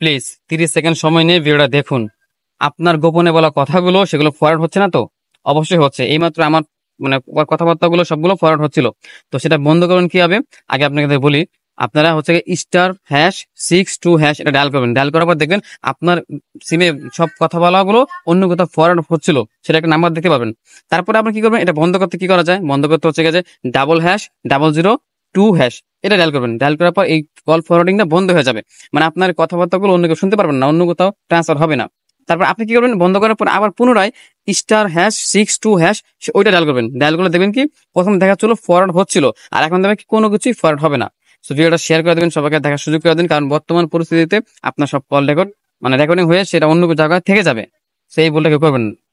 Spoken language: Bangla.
প্লিজ তিরিশ সেকেন্ড সময় নিয়ে ভিডিওটা দেখুন আপনার গোপনে বলা কথাগুলো সেগুলো ফরওয়ার্ড হচ্ছে না তো অবশ্যই হচ্ছে এইমাত্র আমার মানে কথাবার্তাগুলো সবগুলো ফরওয়ার্ড হচ্ছিল তো সেটা বন্ধ করবেন কি হবে আগে আপনাকে বলি আপনারা হচ্ছে star hash six two hash এটা ডায়াল করবেন ডায়াল করার পর দেখবেন আপনার সিমে সব কথা বলাগুলো অন্য কোথাও ফরওয়ার্ড হচ্ছিল সেটা একটা নাম্বার দেখতে পাবেন তারপরে আপনি কি করবেন এটা বন্ধ করতে কি করা যায় বন্ধ করতে হচ্ছে গেছে double hash double zero two hash এটা ডায়াল করবেন ডায়াল করার পর এই কল ফরওয়ার্ডিংটা বন্ধ হয়ে যাবে মানে আপনার কথাবার্তাগুলো অন্য কেউ শুনতে পারবেন না অন্য কোথাও ট্রান্সফার হবে না তারপর আপনি কি করবেন বন্ধ করার পর আবার পুনরায় star hash six two hash ওইটা ডায়াল করবেন ডায়াল করলে দেখবেন কি প্রথম দেখা চলো ফরওয়ার্ড হচ্ছিল আর এখন দেখবেন কি কোনো কিছুই ফরওয়ার্ড হবে না সো ভিডিওটা শেয়ার করে দেবেন সবাইকে দেখার সুযোগ করে দিন কারণ বর্তমান পরিস্থিতিতে আপনার সব কল রেকর্ড মানে রেকর্ডিং হয়ে সেটা অন্য জায়গায় থেকে যাবে সেই বলটা কেউ করবেন